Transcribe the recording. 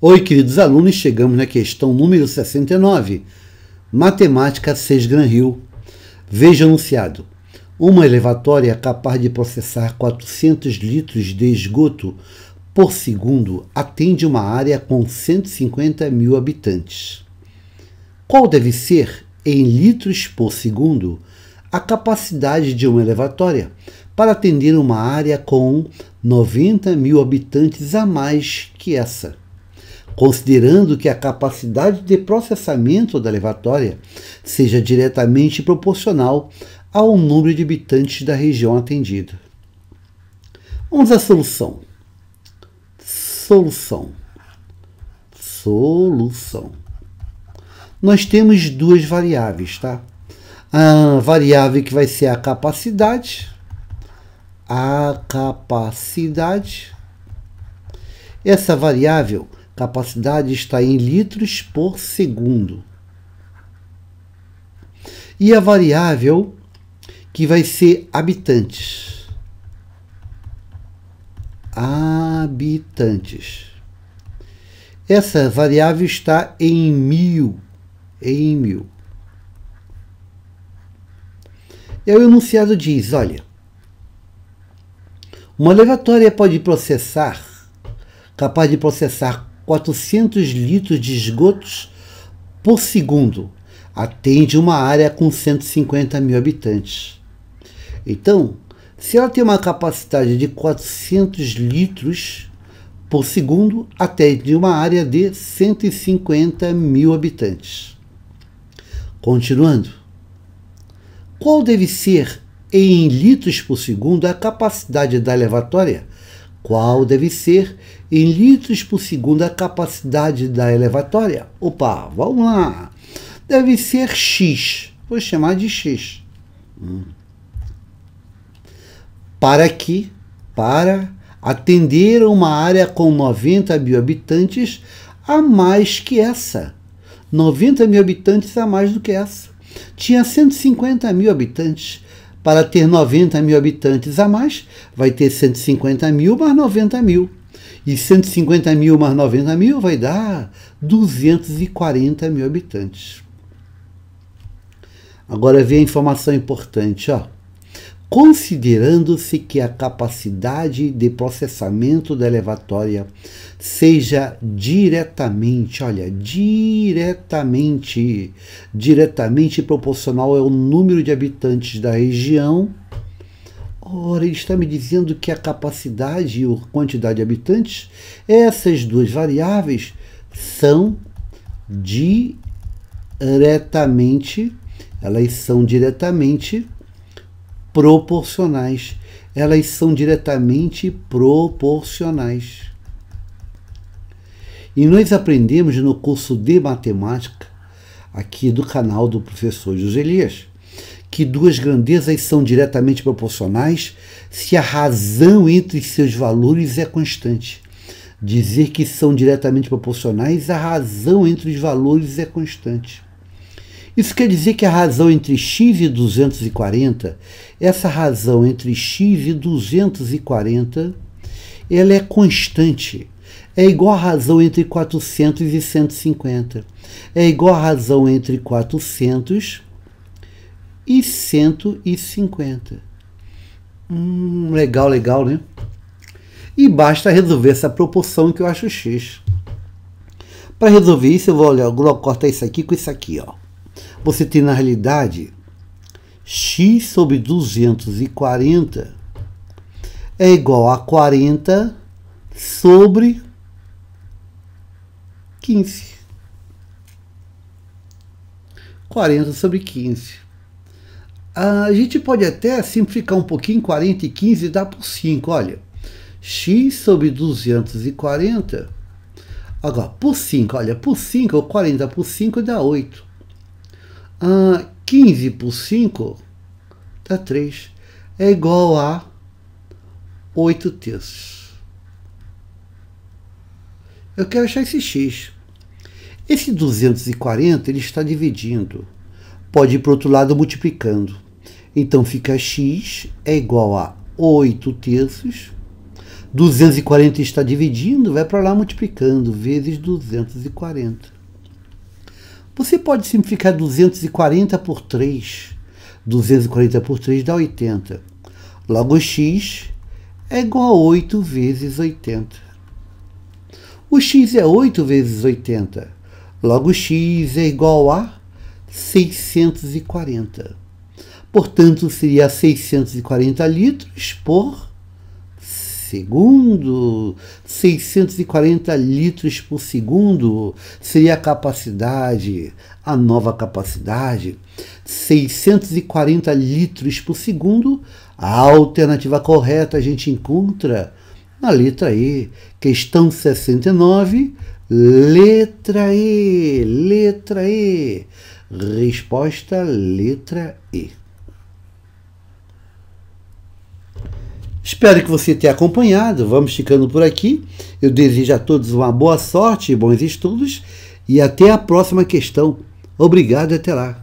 Oi, queridos alunos, chegamos na questão número 69, Matemática 6 Gran Rio. Veja anunciado. Uma elevatória capaz de processar 400 litros de esgoto por segundo atende uma área com 150 mil habitantes. Qual deve ser, em litros por segundo, a capacidade de uma elevatória para atender uma área com 90 mil habitantes a mais que essa? Considerando que a capacidade de processamento da elevatória seja diretamente proporcional ao número de habitantes da região atendida. Vamos à solução solução. Solução. Nós temos duas variáveis, tá? A variável que vai ser a capacidade. A capacidade. Essa variável, capacidade, está em litros por segundo. E a variável que vai ser habitantes habitantes. Essa variável está em mil, em mil. E o enunciado diz, olha, uma levatória pode processar, capaz de processar 400 litros de esgotos por segundo, atende uma área com 150 mil habitantes. Então, se ela tem uma capacidade de 400 litros por segundo, atende uma área de 150 mil habitantes. Continuando, qual deve ser em litros por segundo a capacidade da elevatória? Qual deve ser em litros por segundo a capacidade da elevatória? Opa, vamos lá! Deve ser X. Vou chamar de X. Hum para que, para atender uma área com 90 mil habitantes a mais que essa. 90 mil habitantes a mais do que essa. Tinha 150 mil habitantes. Para ter 90 mil habitantes a mais, vai ter 150 mil mais 90 mil. E 150 mil mais 90 mil vai dar 240 mil habitantes. Agora vem a informação importante, ó considerando-se que a capacidade de processamento da elevatória seja diretamente, olha, diretamente, diretamente proporcional ao número de habitantes da região. Ora, ele está me dizendo que a capacidade e a quantidade de habitantes, essas duas variáveis, são diretamente, elas são diretamente proporcionais. Elas são diretamente proporcionais. E nós aprendemos no curso de matemática, aqui do canal do professor José Elias, que duas grandezas são diretamente proporcionais se a razão entre seus valores é constante. Dizer que são diretamente proporcionais, a razão entre os valores é constante. Isso quer dizer que a razão entre x e 240, essa razão entre x e 240, ela é constante. É igual a razão entre 400 e 150. É igual a razão entre 400 e 150. Hum, legal, legal, né? E basta resolver essa proporção que eu acho x. Para resolver isso, eu vou olhar, cortar isso aqui com isso aqui, ó você tem na realidade x sobre 240 é igual a 40 sobre 15. 40 sobre 15. A gente pode até simplificar um pouquinho, 40 e 15 dá por 5, olha. x sobre 240, agora por 5, olha, por 5, 40 por 5 dá 8. Ah, 15 por 5 dá 3. É igual a 8 terços. Eu quero achar esse x. Esse 240 ele está dividindo. Pode ir para o outro lado multiplicando. Então fica x é igual a 8 terços. 240 está dividindo, vai para lá multiplicando, vezes 240. Você pode simplificar 240 por 3. 240 por 3 dá 80. Logo, x é igual a 8 vezes 80. O x é 8 vezes 80. Logo, x é igual a 640. Portanto, seria 640 litros por segundo, 640 litros por segundo seria a capacidade, a nova capacidade. 640 litros por segundo, a alternativa correta a gente encontra na letra E, questão 69, letra E, letra E. Resposta letra E. Espero que você tenha acompanhado. Vamos ficando por aqui. Eu desejo a todos uma boa sorte, bons estudos e até a próxima questão. Obrigado e até lá.